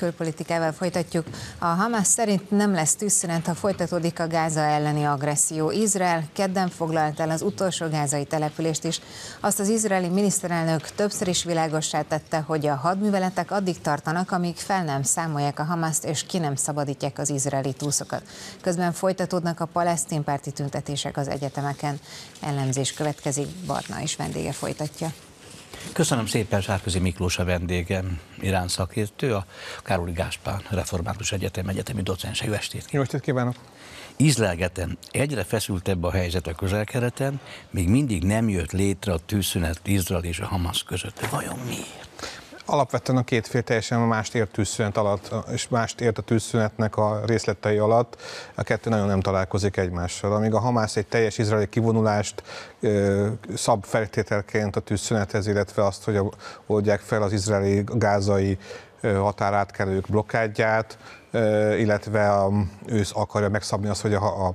külpolitikával folytatjuk. A Hamas szerint nem lesz tűzszünet, ha folytatódik a Gáza elleni agresszió. Izrael kedden foglalt el az utolsó gázai települést is. Azt az izraeli miniszterelnök többször is világossá tette, hogy a hadműveletek addig tartanak, amíg fel nem számolják a Hamaszt és ki nem szabadítják az izraeli túszokat. Közben folytatódnak a palesztin párti tüntetések az egyetemeken. Ellenzés következik, Barna is vendége folytatja. Köszönöm szépen Sárközi Miklós a vendégem, Irán szakértő, a Károli Gáspán Református Egyetem egyetemi docense. Jó estét! Jó estét kívánok! Ízlelgetem, egyre feszültebb a helyzet a közelkereten, még mindig nem jött létre a tűzszünet Izrael és a Hamas között. De vajon miért? Alapvetően a két fél teljesen mást ért tűzszünet alatt, és mást ért a tűzszünetnek a részletei alatt. A kettő nagyon nem találkozik egymással. Amíg a Hamász egy teljes izraeli kivonulást szab feltételként a tűzszünethez, illetve azt, hogy oldják fel az izraeli gázai határátkelők blokkádját, illetve um, ősz akarja megszabni azt, hogy a, a,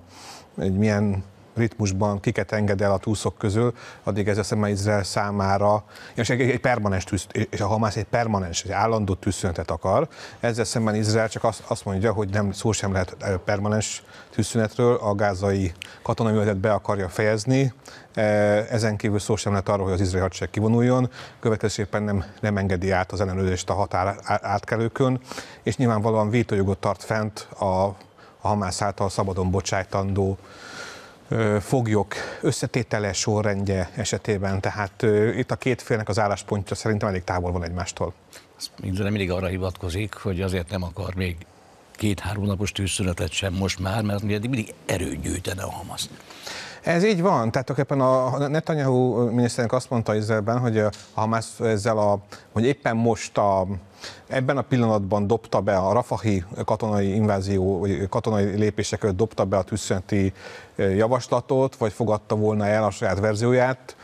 egy milyen ritmusban kiket enged el a túszok közül, addig ez szemben Izrael számára, és egy, egy permanens tűz, és a Hamász egy permanens, egy állandó tűzszünetet akar, ezzel szemben Izrael csak azt, azt mondja, hogy nem, szó sem lehet permanens tűzszünetről, a gázai katonai ületet be akarja fejezni, ezen kívül szó sem lehet arról, hogy az Izrael hadsereg kivonuljon, következésképpen nem, nem engedi át az ellenőrzést a határ átkelőkön, és nyilvánvalóan vétójogot tart fent a, a Hamász által szabadon bocsájtandó foglyok összetétele sorrendje esetében, tehát itt a két félnek az álláspontja szerintem elég távol van egymástól. Minden mindig arra hivatkozik, hogy azért nem akar még két-három napos tűzszünetet sem most már, mert mindig erőt gyűjtene a Hamas. Ez így van. Tehát tulajdonképpen a Netanyahu miniszternek azt mondta Izraelben, hogy a Hamász ezzel a, hogy éppen most a, ebben a pillanatban dobta be a Rafahi katonai invázió, vagy katonai lépésekről dobta be a tűzszüneti javaslatot, vagy fogadta volna el a saját verzióját.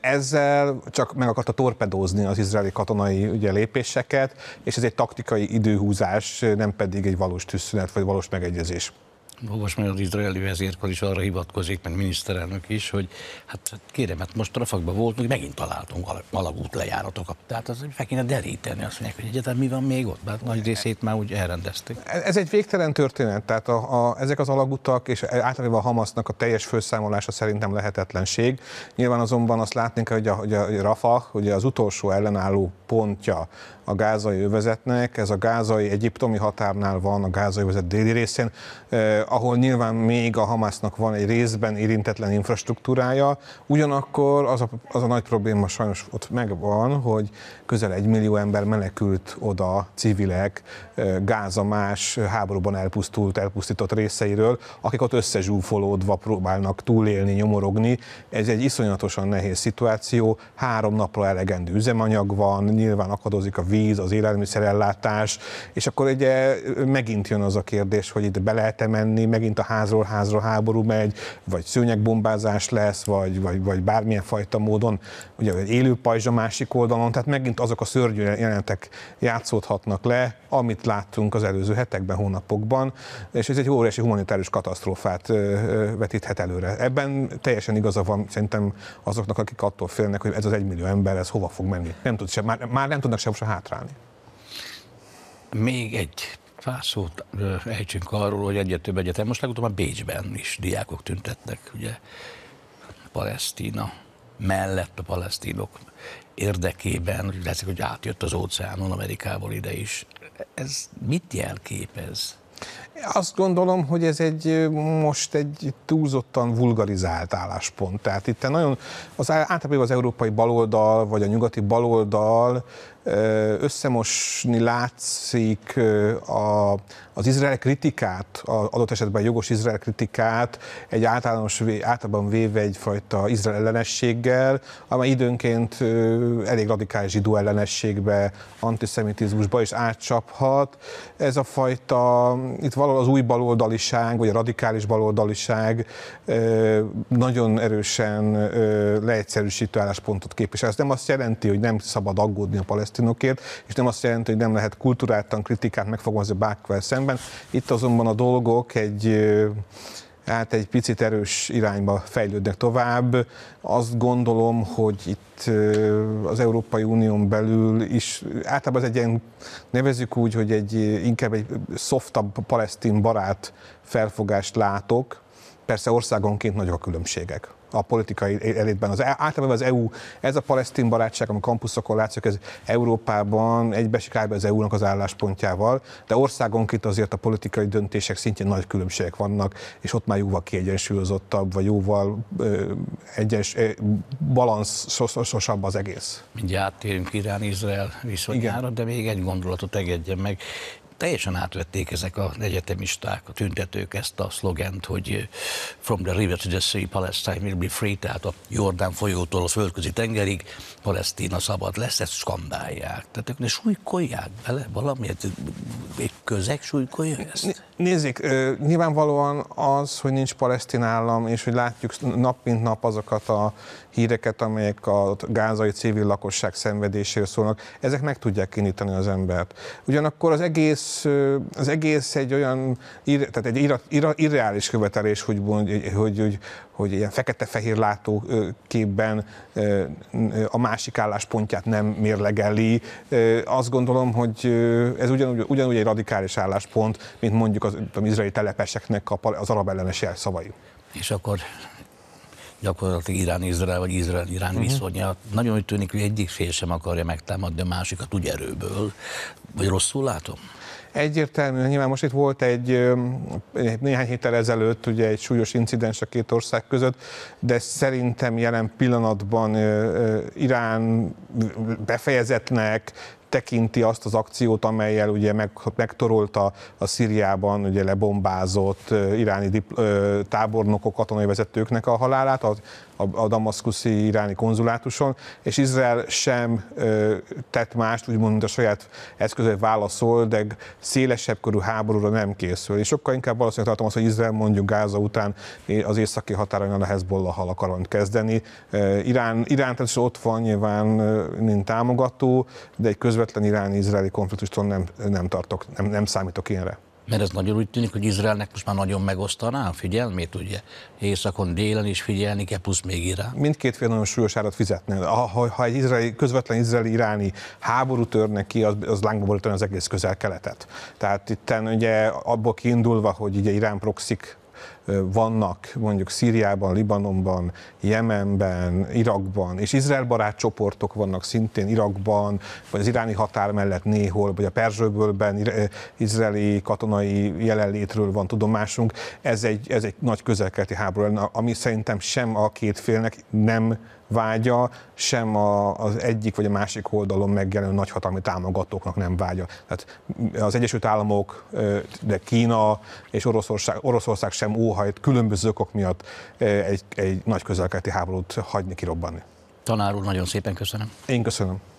Ezzel csak meg akarta torpedózni az izraeli katonai ugye, lépéseket, és ez egy taktikai időhúzás, nem pedig egy valós tűzszünet, vagy valós megegyezés most már az izraeli vezérkor is arra hivatkozik, meg miniszterelnök is, hogy hát kérem, hát most Rafakban hogy megint találtunk alagút lejáratokat. Tehát az fel kéne deríteni, azt mondják, hogy egyáltalán mi van még ott, mert nagy részét már úgy elrendezték. Ez egy végtelen történet, tehát a, a, ezek az alagutak és általában a Hamasznak a teljes főszámolása szerintem lehetetlenség. Nyilván azonban azt látni kell, hogy a, hogy a Rafah, hogy az utolsó ellenálló pontja a gázai övezetnek, ez a gázai egyiptomi határnál van, a gázai övezet déli részén, ahol nyilván még a Hamásznak van egy részben érintetlen infrastruktúrája, ugyanakkor az a, az a nagy probléma sajnos ott megvan, hogy közel egy millió ember menekült oda, civilek, más háborúban elpusztult, elpusztított részeiről, akik ott összezsúfolódva próbálnak túlélni, nyomorogni. Ez egy iszonyatosan nehéz szituáció, három napra elegendő üzemanyag van, nyilván akadozik a víz, az élelmiszerellátás, és akkor ugye megint jön az a kérdés, hogy itt be lehet-e menni, menni, megint a házról házra háború megy, vagy szőnyegbombázás lesz, vagy, vagy, vagy bármilyen fajta módon, ugye egy élő pajzs a másik oldalon, tehát megint azok a szörnyű jelentek játszódhatnak le, amit láttunk az előző hetekben, hónapokban, és ez egy óriási humanitárius katasztrófát vetíthet előre. Ebben teljesen igaza van szerintem azoknak, akik attól félnek, hogy ez az egymillió ember, ez hova fog menni. Nem tud se, már, már nem tudnak sem se hátrálni. Még egy Pár szót ejtsünk arról, hogy egyet több egyetem, most legutóbb a Bécsben is diákok tüntetnek, ugye, Palesztina mellett a palesztinok érdekében, hogy látszik, hogy átjött az óceánon Amerikából ide is. Ez mit jelképez? Azt gondolom, hogy ez egy most egy túlzottan vulgarizált álláspont. Tehát itt nagyon, az általában az európai baloldal, vagy a nyugati baloldal összemosni látszik a, az Izrael kritikát, a, adott esetben jogos Izrael kritikát egy általános, általában véve egyfajta Izrael ellenességgel, amely időnként elég radikális zsidó ellenességbe, antiszemitizmusba is átcsaphat. Ez a fajta itt valahol az új baloldaliság, vagy a radikális baloldaliság nagyon erősen leegyszerűsítő álláspontot képvisel. Ez nem azt jelenti, hogy nem szabad aggódni a palesztinokért, és nem azt jelenti, hogy nem lehet kulturáltan kritikát megfogalmazni bárkivel szemben. Itt azonban a dolgok egy hát egy picit erős irányba fejlődnek tovább. Azt gondolom, hogy itt az Európai Unión belül is általában az egy ilyen, nevezük úgy, hogy egy inkább egy szoftabb palesztin barát felfogást látok, Persze országonként nagyok a különbségek a politikai elitben. Az, általában az EU, ez a palesztin barátság, ami kampuszokon látszik, ez Európában egybesik az EU-nak az álláspontjával, de országonként azért a politikai döntések szintén nagy különbségek vannak, és ott már jóval kiegyensúlyozottabb, vagy jóval egyes egyens, balanszosabb az egész. Mindjárt térünk Irán-Izrael viszonyára, Igen. de még egy gondolatot engedjen meg teljesen átvették ezek a egyetemisták, a tüntetők ezt a szlogent, hogy eh, From the river to the sea, Palestine will be free, tehát a Jordán folyótól a földközi tengerig, Palesztina szabad lesz, ezt skandálják. Tehát ők ne súlykolják bele valamiért, egy közeg súlykolja ezt? Nézzék, nyilvánvalóan az, hogy nincs palesztin állam, és hogy látjuk nap mint nap azokat a híreket, amelyek a gázai civil lakosság szenvedéséről szólnak, ezek meg tudják kinyitani az embert. Ugyanakkor az egész egész, az egész egy olyan, tehát egy ir, ir, irreális követelés, hogy, hogy, hogy, hogy, hogy ilyen fekete-fehér látóképben a másik álláspontját nem mérlegeli. Azt gondolom, hogy ez ugyanúgy, ugyanúgy egy radikális álláspont, mint mondjuk az, az izraeli telepeseknek az arab ellenes szavai. És akkor gyakorlatilag Irán-Izrael vagy Izrael-Irán uh-huh. Mhm. viszonya. Nagyon úgy tűnik, hogy egyik fél sem akarja megtámadni a másikat úgy erőből. Vagy rosszul látom? Egyértelműen nyilván most itt volt egy néhány héttel ezelőtt ugye egy súlyos incidens a két ország között, de szerintem jelen pillanatban Irán befejezetnek, tekinti azt az akciót, amelyel ugye meg, megtorolta a Szíriában ugye lebombázott iráni dip, tábornokok, katonai vezetőknek a halálát, a, a, a damaszkuszi iráni konzulátuson, és Izrael sem ö, tett mást, úgymond, mint a saját eszközét válaszol, de szélesebb körű háborúra nem készül. És sokkal inkább valószínűleg tartom azt, hogy Izrael mondjuk Gáza után az északi határon a Hezbollah hal akarant kezdeni. Irán, Irán tehát ott van, nyilván mint támogató, de egy közvetlenül közvetlen iráni-izraeli konfliktustól nem, nem tartok, nem, nem számítok ilyenre. Mert ez nagyon úgy tűnik, hogy Izraelnek most már nagyon megosztaná a figyelmét, ugye? Északon, délen is figyelni kell, plusz még Irán. Mindkét fél nagyon súlyos árat fizetne. Ha, ha egy izraeli, közvetlen izraeli-iráni háború törne ki, az, az lángba borítani az egész közel-keletet. Tehát itt ugye abból kiindulva, hogy ugye Irán proxik vannak mondjuk Szíriában, Libanonban, Jemenben, Irakban, és Izrael barát csoportok vannak szintén Irakban, vagy az iráni határ mellett néhol, vagy a Perzsőbölben izraeli katonai jelenlétről van tudomásunk. Ez egy, ez egy nagy közelkelti háború ami szerintem sem a két félnek nem vágya, sem a, az egyik vagy a másik oldalon megjelenő nagyhatalmi támogatóknak nem vágya. Tehát az Egyesült Államok, de Kína és Oroszország, Oroszország sem óhajt óhajt különböző okok miatt eh, egy, egy nagy közelkelti háborút hagyni kirobbanni. Tanár úr, nagyon szépen köszönöm. Én köszönöm.